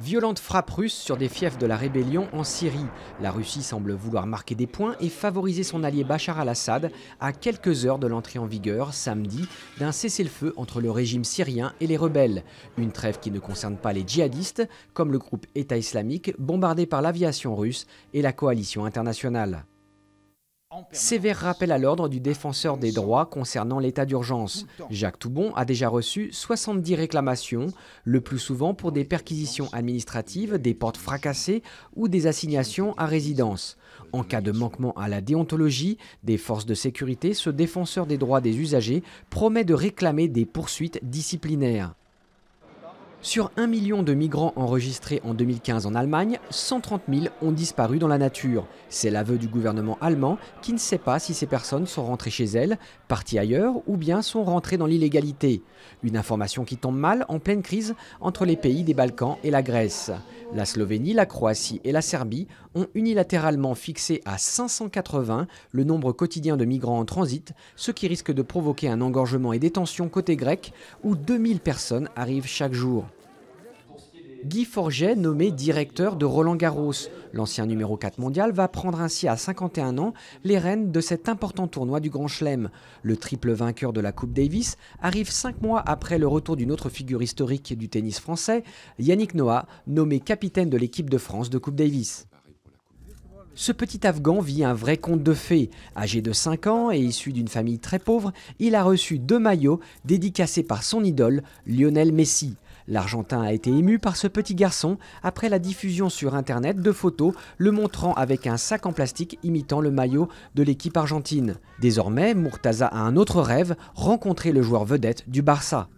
Violente frappe russe sur des fiefs de la rébellion en Syrie. La Russie semble vouloir marquer des points et favoriser son allié Bachar al-Assad à quelques heures de l'entrée en vigueur, samedi, d'un cessez-le-feu entre le régime syrien et les rebelles. Une trêve qui ne concerne pas les djihadistes, comme le groupe État islamique bombardé par l'aviation russe et la coalition internationale. Sévère rappel à l'ordre du défenseur des droits concernant l'état d'urgence. Jacques Toubon a déjà reçu 70 réclamations, le plus souvent pour des perquisitions administratives, des portes fracassées ou des assignations à résidence. En cas de manquement à la déontologie des forces de sécurité, ce défenseur des droits des usagers promet de réclamer des poursuites disciplinaires. Sur un million de migrants enregistrés en 2015 en Allemagne, 130 000 ont disparu dans la nature. C'est l'aveu du gouvernement allemand qui ne sait pas si ces personnes sont rentrées chez elles, parties ailleurs ou bien sont rentrées dans l'illégalité. Une information qui tombe mal en pleine crise entre les pays des Balkans et la Grèce. La Slovénie, la Croatie et la Serbie ont unilatéralement fixé à 580 le nombre quotidien de migrants en transit, ce qui risque de provoquer un engorgement et des tensions côté grec où 2000 personnes arrivent chaque jour. Guy Forget, nommé directeur de Roland Garros, l'ancien numéro 4 mondial, va prendre ainsi à 51 ans les rênes de cet important tournoi du Grand Chelem. Le triple vainqueur de la Coupe Davis arrive 5 mois après le retour d'une autre figure historique du tennis français, Yannick Noah, nommé capitaine de l'équipe de France de Coupe Davis. Ce petit Afghan vit un vrai conte de fées. Âgé de 5 ans et issu d'une famille très pauvre, il a reçu deux maillots dédicacés par son idole, Lionel Messi. L'Argentin a été ému par ce petit garçon après la diffusion sur Internet de photos le montrant avec un sac en plastique imitant le maillot de l'équipe argentine. Désormais, Murtaza a un autre rêve, rencontrer le joueur vedette du Barça.